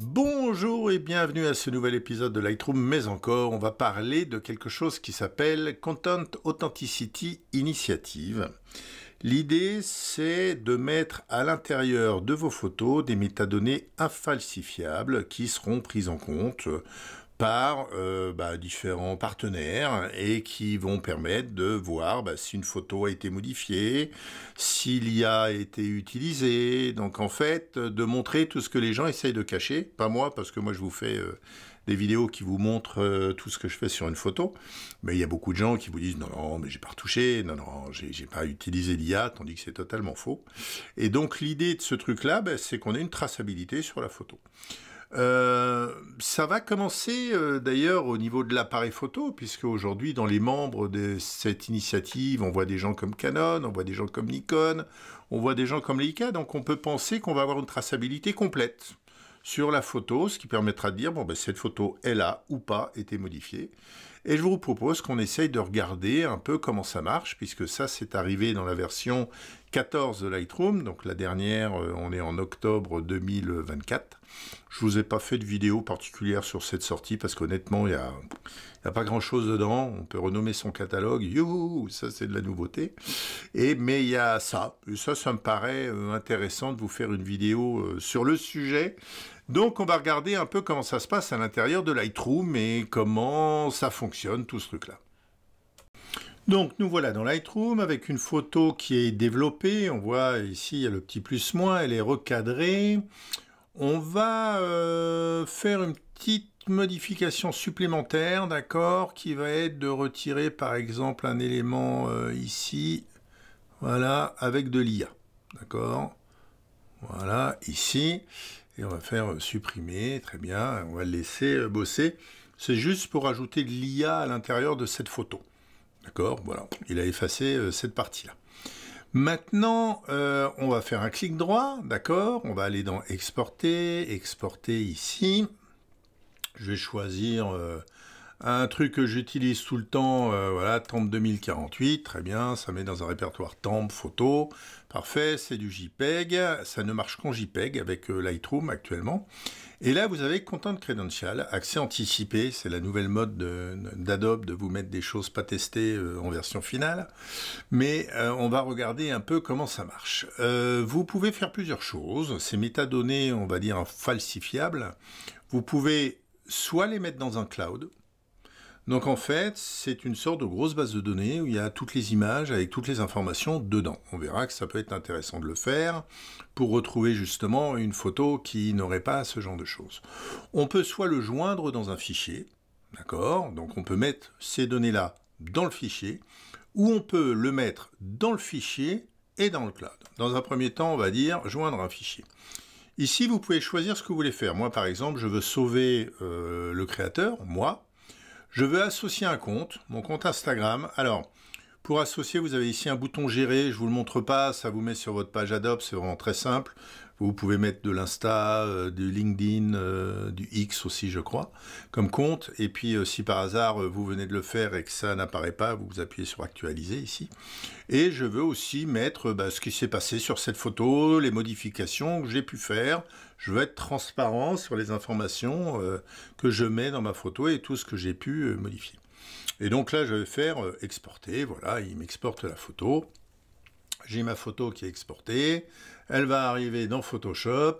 Bonjour et bienvenue à ce nouvel épisode de Lightroom, mais encore, on va parler de quelque chose qui s'appelle Content Authenticity Initiative. L'idée, c'est de mettre à l'intérieur de vos photos des métadonnées infalsifiables qui seront prises en compte par euh, bah, différents partenaires et qui vont permettre de voir bah, si une photo a été modifiée, si l'IA a été utilisée. Donc en fait, de montrer tout ce que les gens essayent de cacher. Pas moi, parce que moi je vous fais euh, des vidéos qui vous montrent euh, tout ce que je fais sur une photo. Mais il y a beaucoup de gens qui vous disent non, non, mais j'ai pas retouché, non, non, j'ai pas utilisé l'IA, tandis que c'est totalement faux. Et donc l'idée de ce truc-là, bah, c'est qu'on ait une traçabilité sur la photo. Euh, ça va commencer euh, d'ailleurs au niveau de l'appareil photo, puisque aujourd'hui, dans les membres de cette initiative, on voit des gens comme Canon, on voit des gens comme Nikon, on voit des gens comme Leica, donc on peut penser qu'on va avoir une traçabilité complète sur la photo, ce qui permettra de dire, bon, ben, cette photo, elle a ou pas été modifiée. Et je vous propose qu'on essaye de regarder un peu comment ça marche, puisque ça, c'est arrivé dans la version 14 de Lightroom, donc la dernière, euh, on est en octobre 2024. Je vous ai pas fait de vidéo particulière sur cette sortie parce qu'honnêtement, il n'y a, a, pas grand chose dedans. On peut renommer son catalogue, youhou, ça c'est de la nouveauté. Et, mais il y a ça, ça, ça me paraît euh, intéressant de vous faire une vidéo euh, sur le sujet. Donc on va regarder un peu comment ça se passe à l'intérieur de Lightroom et comment ça fonctionne tout ce truc-là. Donc nous voilà dans Lightroom avec une photo qui est développée. On voit ici il y a le petit plus moins, elle est recadrée. On va euh, faire une petite modification supplémentaire, d'accord, qui va être de retirer par exemple un élément euh, ici, voilà, avec de l'IA, d'accord. Voilà, ici, et on va faire euh, supprimer, très bien, on va le laisser bosser. C'est juste pour ajouter de l'IA à l'intérieur de cette photo. D'accord Voilà, il a effacé euh, cette partie-là. Maintenant, euh, on va faire un clic droit, d'accord On va aller dans Exporter, Exporter ici. Je vais choisir euh, un truc que j'utilise tout le temps, euh, voilà, Temp 2048, très bien, ça met dans un répertoire Temp, photo, parfait, c'est du JPEG, ça ne marche qu'en JPEG avec euh, Lightroom actuellement. Et là, vous avez Content Credential, accès anticipé, c'est la nouvelle mode d'Adobe de, vous mettre des choses pas testées euh, en version finale. Mais on va regarder un peu comment ça marche. vous pouvez faire plusieurs choses, ces métadonnées, on va dire, falsifiables. Vous pouvez soit les mettre dans un cloud, donc en fait, c'est une sorte de grosse base de données où il y a toutes les images avec toutes les informations dedans. On verra que ça peut être intéressant de le faire pour retrouver justement une photo qui n'aurait pas ce genre de choses. On peut soit le joindre dans un fichier, d'accord Donc on peut mettre ces données-là dans le fichier, ou on peut le mettre dans le fichier et dans le cloud. Dans un premier temps, on va dire joindre un fichier. Ici, vous pouvez choisir ce que vous voulez faire. Moi, par exemple, je veux sauver euh, le créateur, moi, je veux associer un compte, mon compte Instagram. Alors, pour associer, vous avez ici un bouton gérer, je ne vous le montre pas, ça vous met sur votre page Adobe, c'est vraiment très simple. Vous pouvez mettre de l'Insta, euh, du LinkedIn, euh, du X aussi, je crois, comme compte. Et puis, euh, si par hasard, vous venez de le faire et que ça n'apparaît pas, vous, vous appuyez sur Actualiser ici. Et je veux aussi mettre bah, ce qui s'est passé sur cette photo, les modifications que j'ai pu faire. Je veux être transparent sur les informations que je mets dans ma photo et tout ce que j'ai pu modifier. Et donc là, je vais faire exporter, voilà, il m'exporte la photo j'ai ma photo qui est exportée, elle va arriver dans Photoshop,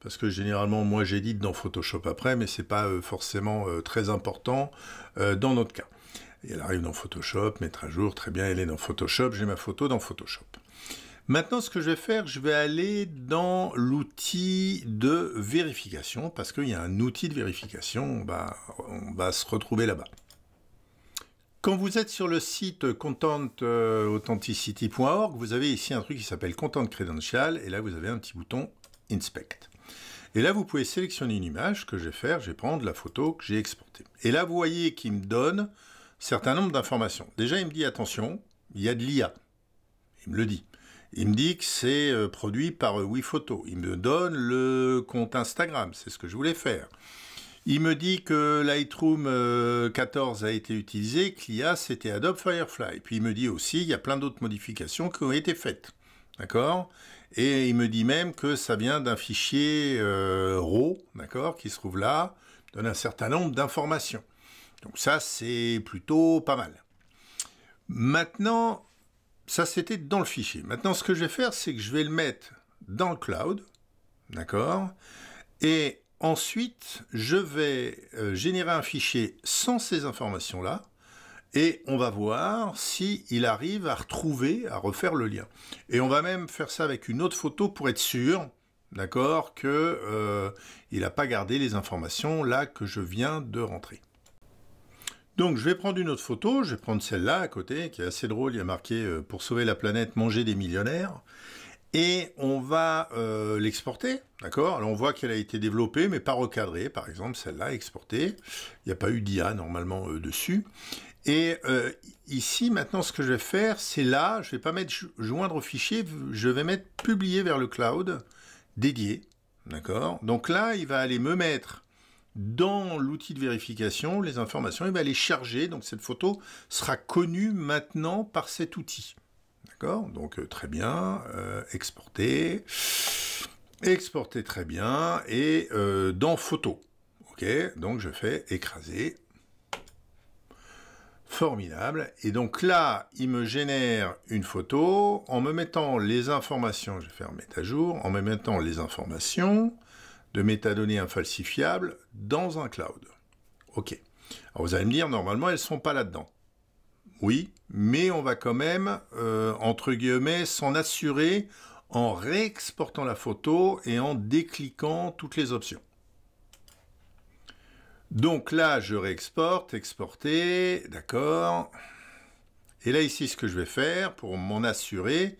parce que généralement moi j'édite dans Photoshop après, mais ce n'est pas euh, forcément euh, très important euh, dans notre cas. Et elle arrive dans Photoshop, mettre à jour, très bien, elle est dans Photoshop, j'ai ma photo dans Photoshop. Maintenant, ce que je vais faire, je vais aller dans l'outil de vérification, parce qu'il y a un outil de vérification, on va se retrouver là-bas. Quand vous êtes sur le site contentauthenticity.org, vous avez ici un truc qui s'appelle Content Credential et là vous avez un petit bouton Inspect. Et là vous pouvez sélectionner une image que je vais faire, je vais prendre la photo que j'ai exportée. Et là vous voyez qu'il me donne un certain nombre d'informations. Déjà il me dit attention, il y a de l'IA. Il me le dit. Il me dit que c'est euh, produit par euh, WePhoto. Il me donne le compte Instagram, c'est ce que je voulais faire. Il me dit que Lightroom 14 euh, a été utilisé, que a c'était Adobe Firefly. Puis il me dit aussi qu'il y a plein d'autres modifications qui ont été faites. D'accord Et il me dit même que ça vient d'un fichier euh, RAW, d'accord, qui se trouve là, donne un certain nombre d'informations. Donc ça, c'est plutôt pas mal. Maintenant, ça c'était dans le fichier. Maintenant, ce que je vais faire, c'est que je vais le mettre dans le cloud, d'accord Et Ensuite, je vais euh, générer un fichier sans ces informations-là et on va voir si il arrive à retrouver, à refaire le lien. Et on va même faire ça avec une autre photo pour être sûr, d'accord, que n'a euh, pas gardé les informations là que je viens de rentrer. Donc je vais prendre une autre photo, je vais prendre celle-là à côté, qui est assez drôle, il y a marqué euh, Pour sauver la planète, manger des millionnaires ». Et on va euh, l'exporter, d'accord Alors on voit qu'elle a été développée, mais pas recadrée, par exemple, celle-là exportée. Il n'y a pas eu d'IA normalement euh, dessus. Et euh, ici, maintenant, ce que je vais faire, c'est là, je ne vais pas mettre joindre au fichier, je vais mettre publier vers le cloud dédié, d'accord Donc là, il va aller me mettre dans l'outil de vérification les informations, il va les charger, donc cette photo sera connue maintenant par cet outil. Donc euh, très bien, exporter, euh, exporter très bien, et euh, dans photo. Ok Donc je fais écraser. Formidable. Et donc là, il me génère une photo en me mettant les informations, je vais faire mettre à jour, en me mettant les informations de métadonnées infalsifiables dans un cloud. Ok. Alors vous allez me dire, normalement, elles ne sont pas là-dedans oui, mais on va quand même, euh, entre guillemets, s'en assurer en réexportant la photo et en décliquant toutes les options. Donc là, je réexporte, exporter, d'accord. Et là, ici, ce que je vais faire pour m'en assurer,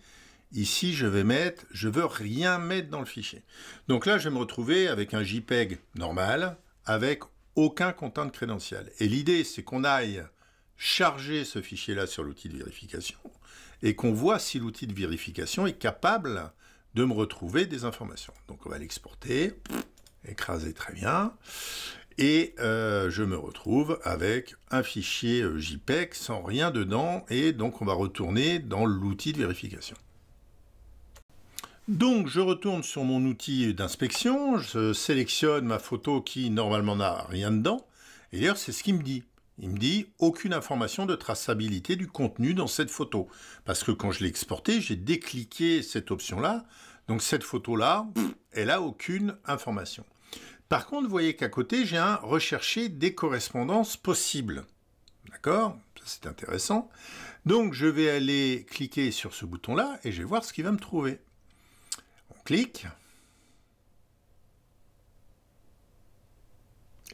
ici, je vais mettre, je veux rien mettre dans le fichier. Donc là, je vais me retrouver avec un JPEG normal, avec aucun content de crédential. Et l'idée, c'est qu'on aille charger ce fichier-là sur l'outil de vérification et qu'on voit si l'outil de vérification est capable de me retrouver des informations. Donc on va l'exporter, écraser très bien, et euh, je me retrouve avec un fichier euh, JPEG sans rien dedans, et donc on va retourner dans l'outil de vérification. Donc je retourne sur mon outil d'inspection, je sélectionne ma photo qui normalement n'a rien dedans, et d'ailleurs c'est ce qu'il me dit. Il me dit aucune information de traçabilité du contenu dans cette photo. Parce que quand je l'ai exporté, j'ai décliqué cette option-là. Donc cette photo-là, elle a aucune information. Par contre, vous voyez qu'à côté, j'ai un rechercher des correspondances possibles. D'accord C'est intéressant. Donc je vais aller cliquer sur ce bouton-là et je vais voir ce qu'il va me trouver. On clique.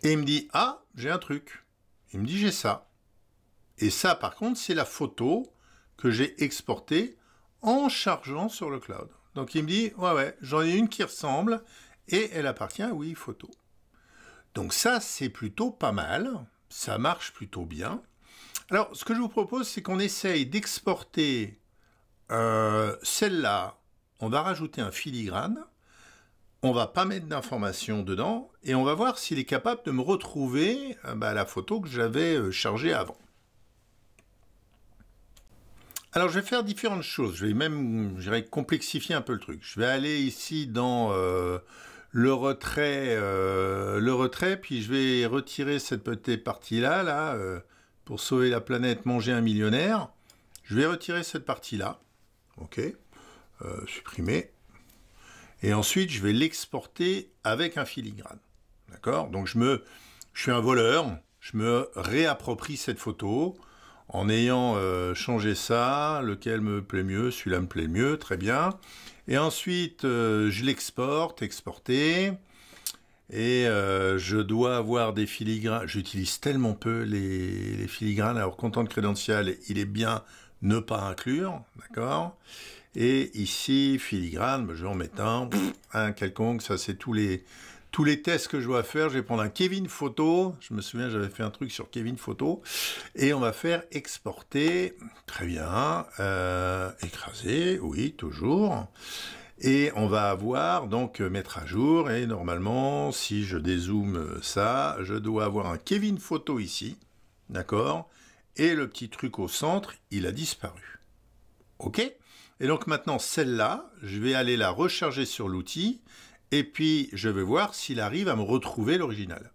Et il me dit, ah, j'ai un truc. Il me dit j'ai ça. Et ça, par contre, c'est la photo que j'ai exportée en chargeant sur le cloud. Donc il me dit ouais ouais, j'en ai une qui ressemble et elle appartient à oui photo. Donc ça, c'est plutôt pas mal. Ça marche plutôt bien. Alors, ce que je vous propose, c'est qu'on essaye d'exporter euh, celle-là. On va rajouter un filigrane on va pas mettre d'informations dedans et on va voir s'il est capable de me retrouver euh, bah, la photo que j'avais euh, chargée avant. Alors je vais faire différentes choses, je vais même complexifier un peu le truc. Je vais aller ici dans euh, le retrait, le retrait, puis je vais retirer cette petite partie-là, là, pour sauver la planète, manger un millionnaire. Je vais retirer cette partie-là, ok, supprimer et ensuite je vais l'exporter avec un filigrane. D'accord Donc je me, je suis un voleur, je me réapproprie cette photo en ayant euh, changé ça, lequel me plaît mieux, celui-là me plaît mieux, très bien. Et ensuite, euh, je l'exporte, exporter, et euh, je dois avoir des filigranes. J'utilise tellement peu les, les, filigranes, alors content de crédential, il est bien ne pas inclure, d'accord et ici, filigrane, ben, je vais en mettre un, un quelconque, ça c'est tous les, tous les tests que je dois faire. Je vais prendre un Kevin Photo. Je me souviens, j'avais fait un truc sur Kevin Photo. Et on va faire exporter. Très bien. Euh, écraser, oui, toujours. Et on va avoir, donc, euh, mettre à jour. Et normalement, si je dézoome ça, je dois avoir un Kevin Photo ici. D'accord Et le petit truc au centre, il a disparu. OK et donc maintenant, celle-là, je vais aller la recharger sur l'outil et puis je vais voir s'il arrive à me retrouver l'original.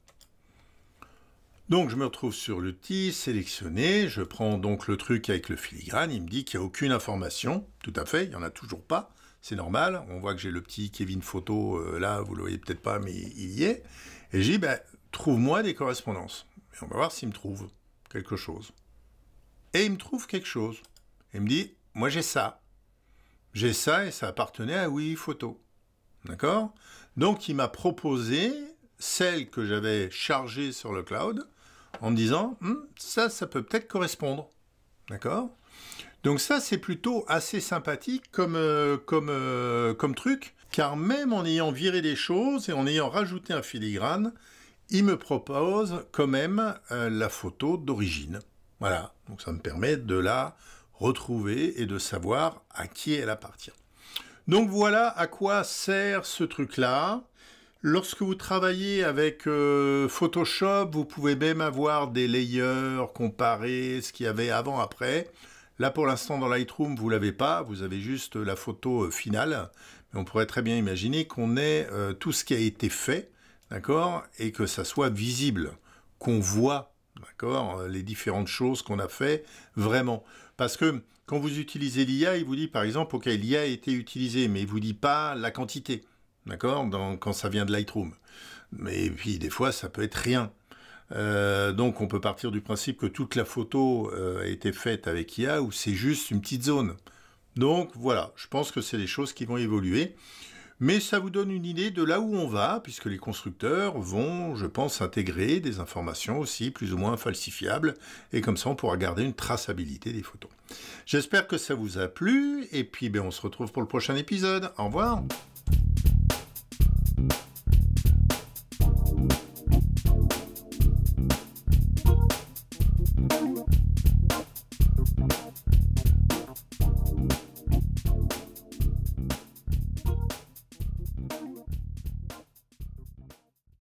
Donc je me retrouve sur l'outil, sélectionné, je prends donc le truc avec le filigrane, il me dit qu'il n'y a aucune information, tout à fait, il n'y en a toujours pas, c'est normal, on voit que j'ai le petit Kevin Photo, euh, là vous ne le voyez peut-être pas, mais il y est, et j'ai dis, ben, trouve-moi des correspondances, et on va voir s'il me trouve quelque chose. Et il me trouve quelque chose, il me dit, moi j'ai ça, j'ai ça et ça appartenait à Oui Photo. D'accord Donc il m'a proposé celle que j'avais chargée sur le cloud en me disant hum, ça, ça peut peut-être correspondre. D'accord Donc ça, c'est plutôt assez sympathique comme, euh, comme, euh, comme truc, car même en ayant viré des choses et en ayant rajouté un filigrane, il me propose quand même euh, la photo d'origine. Voilà, donc ça me permet de la retrouver et de savoir à qui elle appartient. Donc voilà à quoi sert ce truc-là. Lorsque vous travaillez avec euh, Photoshop, vous pouvez même avoir des layers, comparer ce qu'il y avait avant, après. Là, pour l'instant, dans Lightroom, vous l'avez pas, vous avez juste la photo euh, finale. Mais on pourrait très bien imaginer qu'on ait euh, tout ce qui a été fait, d'accord, et que ça soit visible, qu'on voit d'accord euh, Les différentes choses qu'on a fait, vraiment. Parce que quand vous utilisez l'IA, il vous dit par exemple, ok, l'IA a été utilisée, mais il vous dit pas la quantité, d'accord Quand ça vient de Lightroom. Mais puis des fois, ça peut être rien. Euh, donc on peut partir du principe que toute la photo euh, a été faite avec IA ou c'est juste une petite zone. Donc voilà, je pense que c'est des choses qui vont évoluer mais ça vous donne une idée de là où on va, puisque les constructeurs vont, je pense, intégrer des informations aussi plus ou moins falsifiables, et comme ça on pourra garder une traçabilité des photos. J'espère que ça vous a plu, et puis ben, on se retrouve pour le prochain épisode. Au revoir